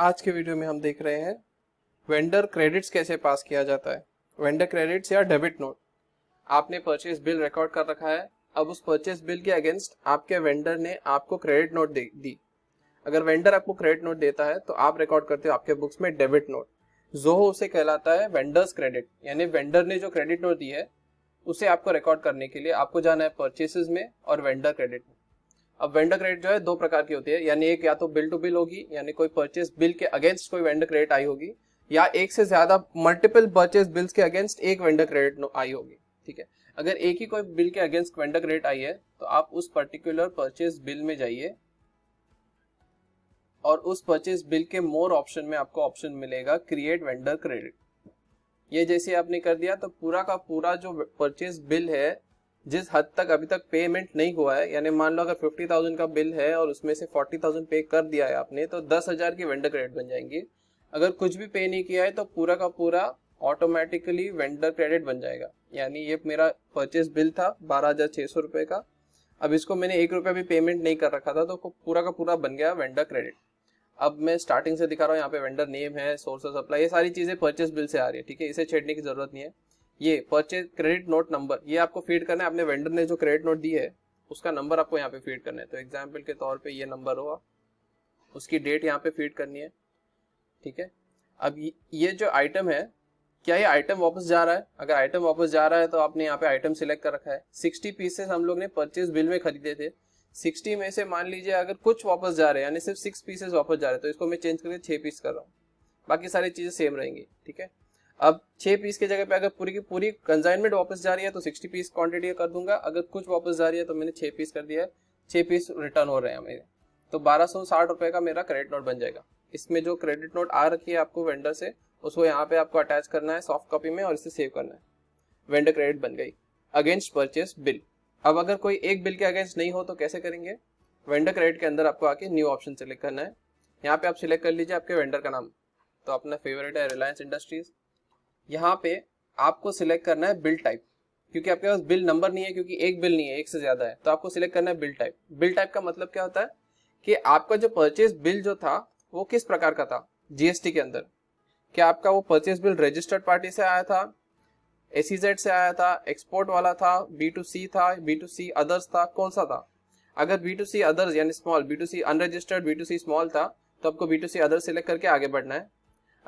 आज के वीडियो में हम देख रहे हैं वेंडर क्रेडिट्स कैसे पास किया जाता है वेंडर क्रेडिट्स या डेबिट नोट आपने परचेज बिल रिकॉर्ड कर रखा है अब उस परचेज बिल के अगेंस्ट आपके वेंडर ने आपको क्रेडिट नोट दे दी अगर वेंडर आपको क्रेडिट नोट देता है तो आप रिकॉर्ड करते हो आपके बुक्स में डेबिट नोट जोहो उसे कहलाता है वेंडर्स क्रेडिट यानी वेंडर ने जो क्रेडिट नोट दी है उसे आपको रिकॉर्ड करने के लिए आपको जाना है परचेसेस में और वेंडर क्रेडिट में अब वेंडर क्रेडिट जो है दो प्रकार की होती है यानी एक या तो बिल टू बिल होगी यानी कोई परचेज बिल के अगेंस्ट कोई वेंडर क्रेडिट आई होगी या एक से ज्यादा मल्टीपल परचेज बिल्स के अगेंस्ट एक वेंडर क्रेडिट आई होगी ठीक है अगर एक ही कोई बिल के अगेंस्ट वेंडर क्रेडिट आई है तो आप उस पर्टिकुलर परचेज बिल में जाइए और उस परचेज बिल के मोर ऑप्शन में आपको ऑप्शन मिलेगा क्रिएट वेंडर क्रेडिट ये जैसे आपने कर दिया तो पूरा का पूरा जो परचेज बिल है जिस हद तक अभी तक पेमेंट नहीं हुआ है यानी मान लो अगर फिफ्टी थाउजेंड का बिल है और उसमें से फोर्टी थाउजेंड पे कर दिया है आपने तो दस हज़ार की वेंडर क्रेडिट बन जाएंगी अगर कुछ भी पे नहीं किया है तो पूरा का पूरा ऑटोमेटिकली वेंडर क्रेडिट बन जाएगा यानी ये मेरा परचेज बिल था बारह हज़ार सौ का अब इसको मैंने एक रुपया भी पेमेंट नहीं कर रखा था तो पूरा का पूरा बन गया वेंडर क्रेडिट अब मैं स्टार्टिंग से दिखा रहा हूँ यहाँ पे वेंडर नेम है सोर्स ऑफ सप्लाई ये सारी चीज़ें परचेस बिल से आ रही है ठीक है इसे छेड़ने की जरूरत नहीं है ये परचेज क्रेडिट नोट नंबर ये आपको फीड करना है अपने वेंडर ने जो क्रेडिट नोट दी है उसका नंबर आपको यहाँ पे फीड करना है तो एग्जाम्पल के तौर पे ये नंबर होगा उसकी डेट यहाँ पे फीड करनी है ठीक है अब ये जो आइटम है क्या ये आइटम वापस जा रहा है अगर आइटम वापस जा रहा है तो आपने यहाँ पे आइटम सिलेक्ट कर रखा है सिक्सटी पीसेस हम लोग ने परचेज बिल में खरीदे थे सिक्सटी में से मान लीजिए अगर कुछ वापस जा रहे हैं यानी सिर्फ सिक्स पीसेस वापस जा रहे हैं तो इसको मैं चेंज करके छः पीस कर रहा हूँ बाकी सारी चीज़ें सेम रहेंगी ठीक है अब छह पीस की जगह पे अगर पूरी की पूरी कंजाइनमेंट वापस जा रही है तो सिक्सटी पीस क्वांटिटी कर दूंगा अगर कुछ वापस जा रही है तो मैंने छह पीस कर दिया है छह पीस रिटर्न हो रहे हैं मेरे तो बारह सौ साठ रुपए का मेरा क्रेडिट नोट बन जाएगा इसमें जो क्रेडिट नोट आ रखी है आपको वेंडर से उसको यहाँ पे आपको अटैच करना है सॉफ्ट कॉपी में और इसे सेव करना है वेंडर क्रेडिट बन गई अगेंस्ट परचेस बिल अब अगर कोई एक बिल के अगेंस्ट नहीं हो तो कैसे करेंगे वेंडर क्रेडिट के अंदर आपको आके न्यू ऑप्शन सेलेक्ट करना है यहाँ पे आप सिलेक्ट कर लीजिए आपके वेंडर का नाम तो अपना फेवरेट है रिलायंस इंडस्ट्रीज यहाँ पे आपको सिलेक्ट करना है बिल टाइप क्योंकि आपके पास बिल नंबर नहीं है क्योंकि एक बिल नहीं है एक से ज्यादा है तो आपको सिलेक्ट करना है बिल टाइप बिल टाइप का मतलब क्या होता है कि आपका जो परचेज बिल जो था वो किस प्रकार का था जीएसटी के अंदर क्या आपका वो परचेज बिल रजिस्टर्ड पार्टी से आया था एसीजेड e से आया था एक्सपोर्ट वाला था बी टू सी था बी टू सी अदर्स था कौन सा था अगर बी टू सी अदर्स यानी small B to C unregistered B to C small था तो आपको B to C others select करके आगे बढ़ना है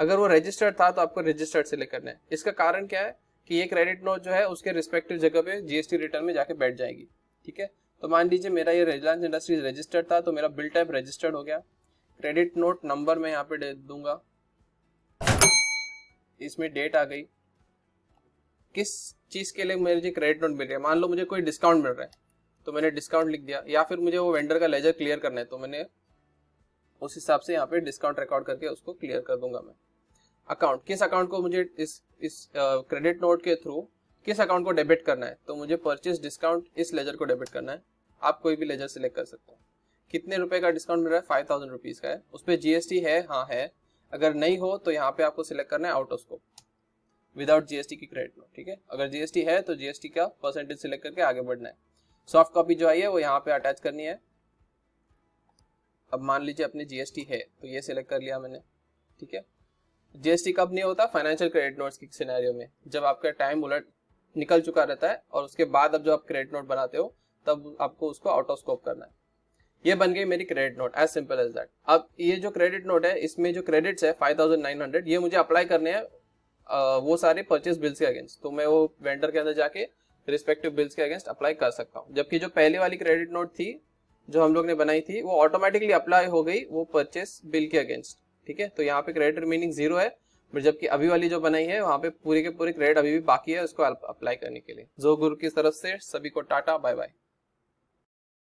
अगर वो रजिस्टर्ड था तो आपको रजिस्टर्ड से लेकर है इसका कारण क्या है कि ये क्रेडिट नोट जो है उसके रिस्पेक्टिव जगह पे जीएसटी रिटर्न में जाके बैठ जाएगी ठीक है तो मान लीजिए मेरा ये रिलायंस इंडस्ट्रीज रजिस्टर्ड था तो मेरा बिल टाइप रजिस्टर्ड हो गया क्रेडिट नोट नंबर मैं यहाँ पे दे दूंगा इसमें डेट आ गई किस चीज़ के लिए मुझे क्रेडिट नोट मिल रहा है मान लो मुझे कोई डिस्काउंट मिल रहा है तो मैंने डिस्काउंट लिख दिया या फिर मुझे वो वेंडर का लेजर क्लियर करना है तो मैंने उस हिसाब से यहाँ पे डिस्काउंट रिकॉर्ड करके उसको क्लियर कर दूंगा मैं अकाउंट किस अकाउंट को मुझे इस इस क्रेडिट नोट के थ्रू किस अकाउंट को डेबिट करना है तो मुझे परचेस डिस्काउंट इस लेजर को डेबिट करना है आप कोई भी लेजर सिलेक्ट कर सकते हो कितने रुपए का डिस्काउंट मिल रहा है फाइव थाउजेंड रुपीज का है उस पर जीएसटी है हाँ है अगर नहीं हो तो यहाँ पे आपको सिलेक्ट करना है out of scope without GST की क्रेडिट नोट ठीक है अगर जीएसटी है तो जीएसटी का परसेंटेज सिलेक्ट करके आगे बढ़ना है सॉफ्ट कॉपी जो आई है वो यहाँ पे अटैच करनी है अब मान लीजिए अपने जीएसटी है तो ये सिलेक्ट कर लिया मैंने ठीक है जीएसटी कब नहीं होता फाइनेंशियल क्रेडिट नोट्स की सिनेरियो में जब आपका टाइम उलट निकल चुका रहता है और उसके बाद अब जो आप क्रेडिट नोट बनाते हो तब आपको उसको आउट ऑफ स्कोप करना है ये बन गई मेरी credit note as simple as that अब ये जो क्रेडिट नोट है इसमें जो क्रेडिट्स है 5900 ये मुझे अप्लाई करने हैं वो सारे परचेज बिल्स के अगेंस्ट तो मैं वो वेंडर के अंदर जाके रिस्पेक्टिव बिल्स के अगेंस्ट अप्लाई कर सकता हूँ जबकि जो पहले वाली क्रेडिट नोट थी जो हम लोग ने बनाई थी वो ऑटोमेटिकली अप्लाई हो गई वो परचेस बिल के अगेंस्ट ठीक है तो यहाँ पे क्रेडिट रिमेनिंग जीरो है बट जबकि अभी वाली जो बनाई है वहां पे पूरे के पूरे क्रेडिट अभी भी बाकी है उसको अप्लाई करने के लिए जो गुरु की तरफ से सभी को टाटा बाय बाय